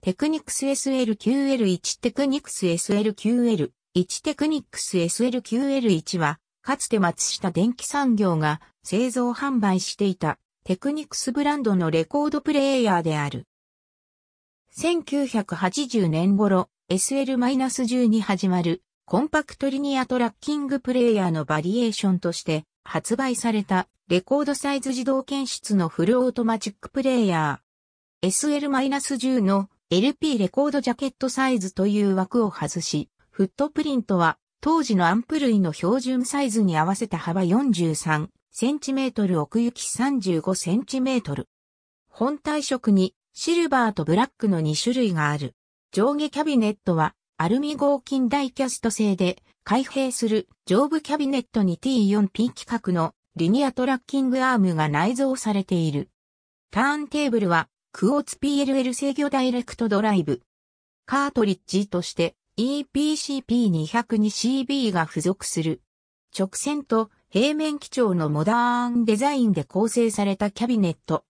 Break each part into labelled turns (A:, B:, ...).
A: テクニクス SLQL1 テクニクス SLQL1 テクニクス SLQL1 は、かつて松下電機産業が製造販売していたテクニクスブランドのレコードプレイヤーである。1980年頃、s l 1 0に始まるコンパクトリニアトラッキングプレイヤーのバリエーションとして発売されたレコードサイズ自動検出のフルオートマチックプレイヤー。SL-10 の LP レコードジャケットサイズという枠を外し、フットプリントは当時のアンプ類の標準サイズに合わせた幅 43cm 奥行き 35cm。本体色にシルバーとブラックの2種類がある。上下キャビネットはアルミ合金ダイキャスト製で開閉する上部キャビネットに T4P 規格のリニアトラッキングアームが内蔵されている。ターンテーブルはクオーツ PLL 制御ダイレクトドライブ。カートリッジとして EPCP202CB が付属する。直線と平面基調のモダーンデザインで構成されたキャビネット。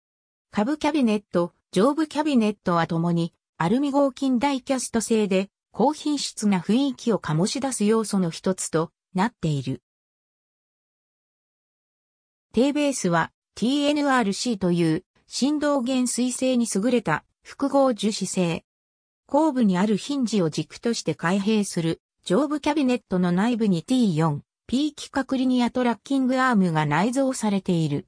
A: 下部キャビネット、上部キャビネットはともにアルミ合金ダイキャスト製で高品質な雰囲気を醸し出す要素の一つとなっている。低ベースは TNRC という振動源水性に優れた複合樹脂製。後部にあるヒンジを軸として開閉する上部キャビネットの内部に T4、P 規格リニアトラッキングアームが内蔵されている。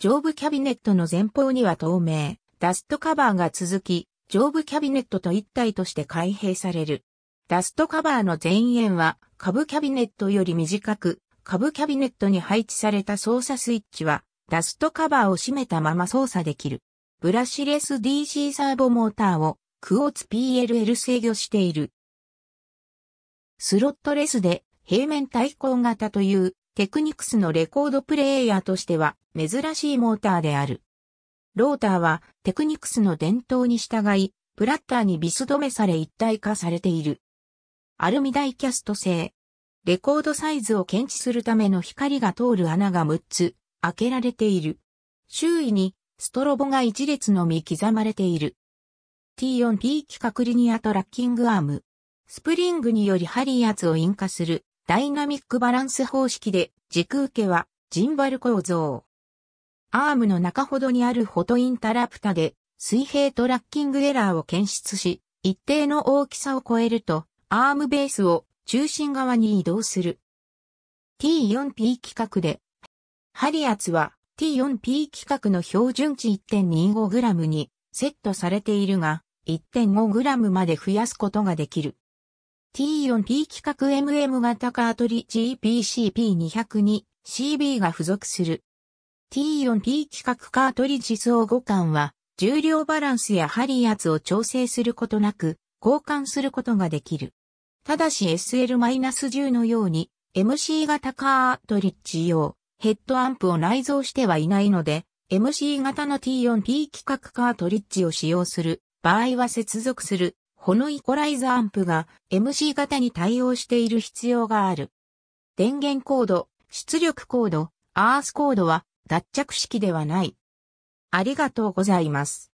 A: 上部キャビネットの前方には透明、ダストカバーが続き、上部キャビネットと一体として開閉される。ダストカバーの前縁は、下部キャビネットより短く、下部キャビネットに配置された操作スイッチは、ダストカバーを閉めたまま操作できる。ブラシレス DC サーボモーターをクオーツ PLL 制御している。スロットレスで平面対抗型というテクニクスのレコードプレイヤーとしては珍しいモーターである。ローターはテクニクスの伝統に従い、プラッターにビス止めされ一体化されている。アルミダイキャスト製。レコードサイズを検知するための光が通る穴が6つ、開けられている。周囲にストロボが一列のみ刻まれている。T4P 規格リニアトラッキングアーム。スプリングによりハリを引火するダイナミックバランス方式で軸受けはジンバル構造。アームの中ほどにあるフォトインタラプタで水平トラッキングエラーを検出し、一定の大きさを超えるとアームベースを中心側に移動する。T4P 規格でハリアツは T4P 規格の標準値 1.25g にセットされているが 1.5g まで増やすことができる。T4P 規格 MM 型カートリッジ p c p 2 0 2 c b が付属する。T4P 規格カートリッジ総互換は重量バランスやハリアツを調整することなく交換することができる。ただし SL-10 のように MC 型カートリッジ用ヘッドアンプを内蔵してはいないので、MC 型の T4P 規格カートリッジを使用する場合は接続する、ホノイコライザアンプが MC 型に対応している必要がある。電源コード、出力コード、アースコードは脱着式ではない。ありがとうございます。